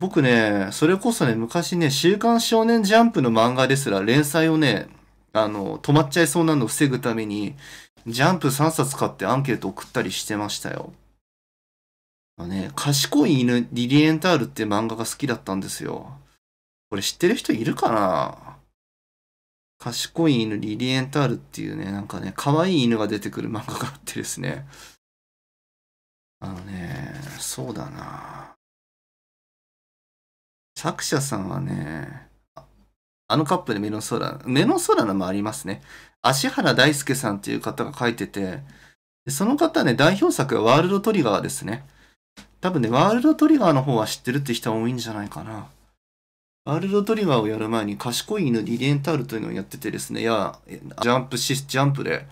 僕ね、それこそね、昔ね、週刊少年ジャンプの漫画ですら連載をね、あの、止まっちゃいそうなのを防ぐために、ジャンプ3冊買ってアンケート送ったりしてましたよ。まあね、賢い犬、リリエンタールって漫画が好きだったんですよ。これ知ってる人いるかな賢い犬、リリエンタールっていうね、なんかね、可愛い犬が出てくる漫画があってですね。あのね、そうだな作者さんはね、あのカップでメロンソー空メロンソーのもありますね。足原大輔さんっていう方が書いてて、その方ね、代表作はワールドトリガーですね。多分ね、ワールドトリガーの方は知ってるって人は多いんじゃないかな。ワールドトリガーをやる前に賢い犬リレンタールというのをやっててですね、いや、ジャンプシス、ジャンプで、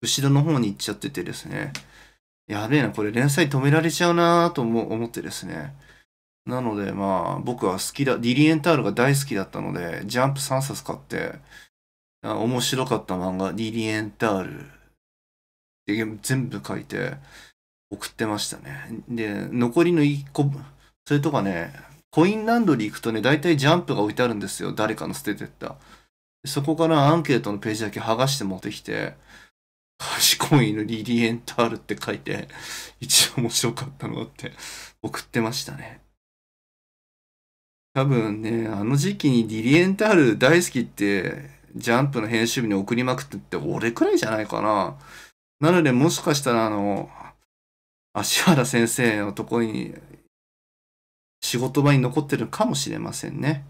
後ろの方に行っちゃっててですね、やべえな、これ連載止められちゃうなぁと思ってですね、なのでまあ僕は好きだ、ディリエンタールが大好きだったので、ジャンプ3冊買って、あ面白かった漫画、ディリエンタールで全部書いて送ってましたね。で、残りの1個、それとかね、コインランドリー行くとね、大体ジャンプが置いてあるんですよ。誰かの捨ててった。そこからアンケートのページだけ剥がして持ってきて、賢い犬リリエンタールって書いて、一応面白かったのって送ってましたね。多分ね、あの時期にディリエンタール大好きって、ジャンプの編集部に送りまくってって俺くらいじゃないかな。なので、もしかしたらあの、足原先生のとこに、仕事場に残ってるかもしれませんね。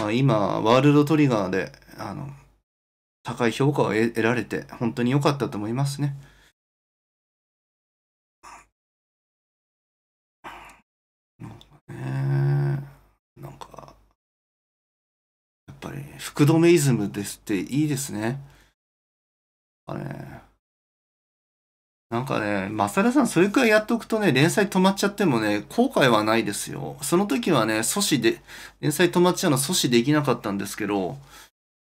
まあ、今、ワールドトリガーで、あの、高い評価を得られて、本当に良かったと思いますね。ぱり、福留イズムですっていいですね。あね。なんかね、マサルさん、それくらいやっとくとね、連載止まっちゃってもね、後悔はないですよ。その時はね、阻止で、連載止まっちゃうの阻止できなかったんですけど、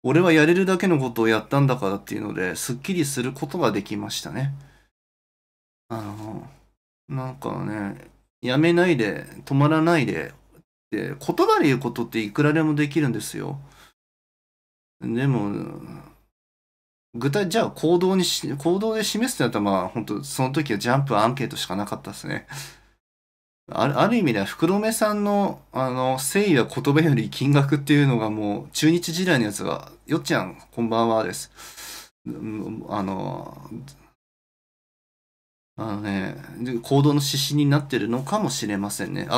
俺はやれるだけのことをやったんだからっていうので、すっきりすることができましたね。あの、なんかね、やめないで、止まらないで、で、言葉で言うことっていくらでもできるんですよ。でも、具体、じゃあ行動にし、行動で示すってなったら、まあ、本当その時はジャンプアンケートしかなかったですね。あるある意味では福留さんのあの誠意は言葉より金額っていうのがもう中日時代のやつは「よっちゃんこんばんは」です。あのあのね行動の指針になってるのかもしれませんね。あ